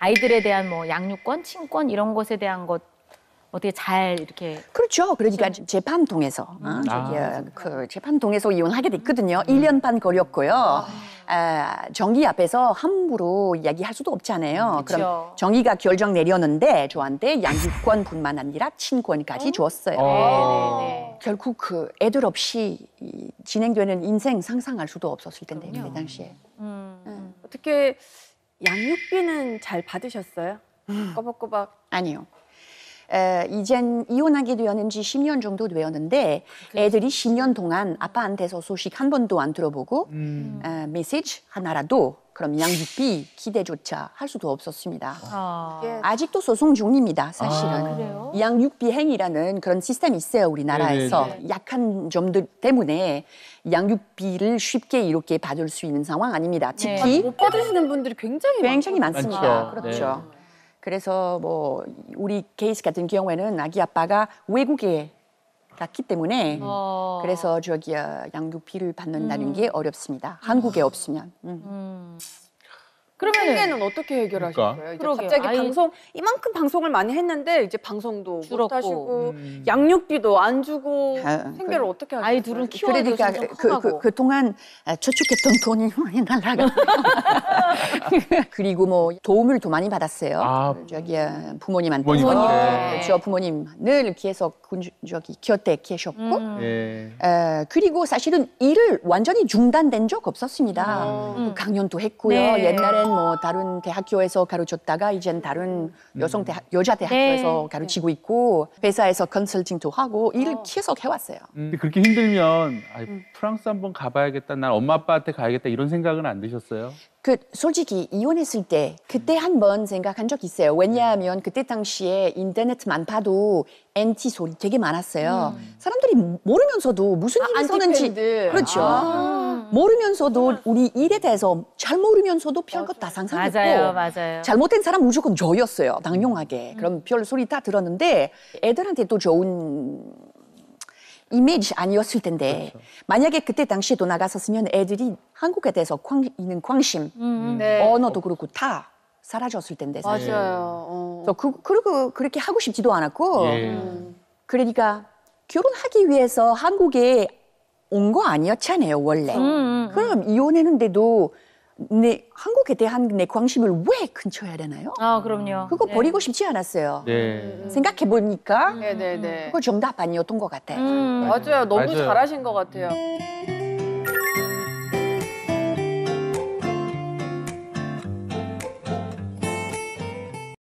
아이들에 대한 뭐 양육권, 친권 이런 것에 대한 것 어떻게 잘 이렇게 그렇죠. 그러니까 재판 통해서 어, 음. 저기 아, 어, 그 재판 통해서 이혼하게 됐거든요. 음. 일 1년 반 걸렸고요. 아, 아 정기 앞에서 함부로 이야기할 수도 없잖아요. 음, 그럼 그렇 정기가 결정 내렸는데 저한테 양육권뿐만 아니라 친권까지 주었어요. 어. 결국 그 애들 없이 이 진행되는 인생 상상할 수도 없었을 텐데 그 당시에. 음, 어떻게 양육비는 잘 받으셨어요? 음. 꼬박꼬박 아니요. 에, 이젠 이혼하게 되었는지 10년 정도 되었는데 그렇죠. 애들이 10년 동안 아빠한테서 소식 한 번도 안 들어보고 음. 에, 메시지 하나라도 그럼 양육비 기대조차 할 수도 없었습니다. 아. 아. 아직도 소송 중입니다. 사실은 아, 양육비 행위라는 그런 시스템이 있어요 우리나라에서 네네네. 약한 점들 때문에 양육비를 쉽게 이렇게 받을 수 있는 상황 아닙니다. 네. 특히 네. 못 받으시는 분들이 굉장히 굉장히 많습니다. 많죠. 그렇죠. 네. 그래서 뭐 우리 케이스 같은 경우에는 아기 아빠가 외국에 갔기 때문에 음. 어. 그래서 저기 양육비를 받는다는 음. 게 어렵습니다. 한국에 없으면. 음. 음. 그러면 생계는 어떻게 해결하실 그까요 그러니까. 그러게요. 갑자기 아이- 방송 이만큼 방송을 많이 했는데 이제 방송도 못줄었 하시고 음. 양육비도 안 주고 아, 그 생계를 어떻게 하실 아이 둘은 키워도 그러니까 그, 그, 그, 동안 아, 저축했던 돈이 많이 날라가. 그리고 뭐 도움을 더 많이 받았어요. 아. 저기 아, 부모님한테. 부모님한테. 아, 네. 저 부모님 늘 계속 군, 저기 곁에 계셨고. 음. 예. 에, 그리고 사실은 일을 완전히 중단된 적 없었습니다. 음. 그 강연도 했고요. 네. 옛날엔 그전엔 뭐 다른 대학교에서 가르쳤다가 이젠 다른 음. 여성 대학 여자 대학교에서 네. 가르치고 있고 회사에서 컨설팅도 하고 일을 어. 계속 해왔어요. 음. 근데 그렇게 힘들면 아, 프랑스 한번 가봐야겠다. 난 엄마 아빠한테 가야겠다. 이런 생각은 안 드셨어요? 그 솔직히 이혼했을 때 그때 한번 생각한 적 있어요. 왜냐하면 네. 그때 당시에 인터넷만 봐도 엔티 소리 되게 많았어요. 사람들이 모르면서도 무슨 아, 일이 있었는지 그렇죠. 아. 모르면서도 우리 일에 대해서 잘 모르면서도 별 것 다 상상했고 맞아요, 맞아요. 잘못된 사람 무조건 저였어요 당연하게 음. 그럼 별 소리 다 들었는데 애들한테 또 좋은 이미지 아니었을 텐데 그렇죠. 만약에 그때 당시에도 나갔었으면 애들이 한국에 대해서 광, 있는 관심 음, 음, 음, 네. 언어도 그렇고 다 사라졌을 텐데 사실. 맞아요. 예. 어. 그 그, 그리고 그렇게 하고 싶지도 않았고 예. 그러니까 결혼하기 위해서 한국에 온거 아니었잖아요 원래. 음, 음, 음, 그럼 이혼했는데도 내 한국에 대한 내 관심을 왜 근처해야 되나요? 아 그럼요. 그거 네. 버리고 싶지 않았어요. 네. 생각해 보니까 네, 음, 네, 음, 네. 그거 정답 아니었던 것 같아요. 음, 맞아요. 너무 맞아요. 잘하신 것 같아요.